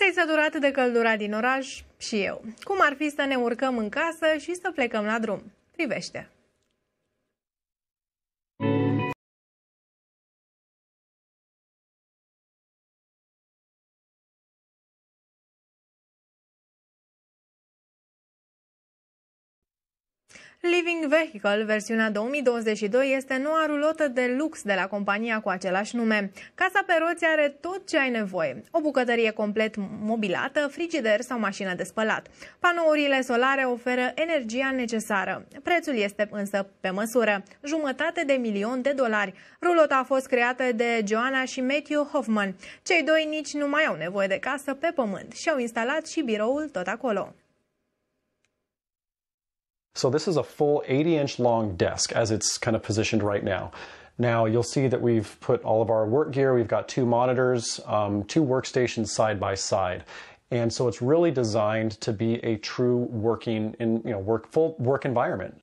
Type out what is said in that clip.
Te-ai săturat de căldura din oraș? Și eu. Cum ar fi să ne urcăm în casă și să plecăm la drum? Privește! Living Vehicle, versiunea 2022, este noua rulotă de lux de la compania cu același nume. Casa pe roți are tot ce ai nevoie. O bucătărie complet mobilată, frigider sau mașină de spălat. Panourile solare oferă energia necesară. Prețul este însă pe măsură, jumătate de milion de dolari. Rulota a fost creată de Joanna și Matthew Hoffman. Cei doi nici nu mai au nevoie de casă pe pământ și au instalat și biroul tot acolo. So this is a full 80 inch long desk as it's kind of positioned right now. Now you'll see that we've put all of our work gear. We've got two monitors, um, two workstations side by side. And so it's really designed to be a true working in, you know, work full work environment.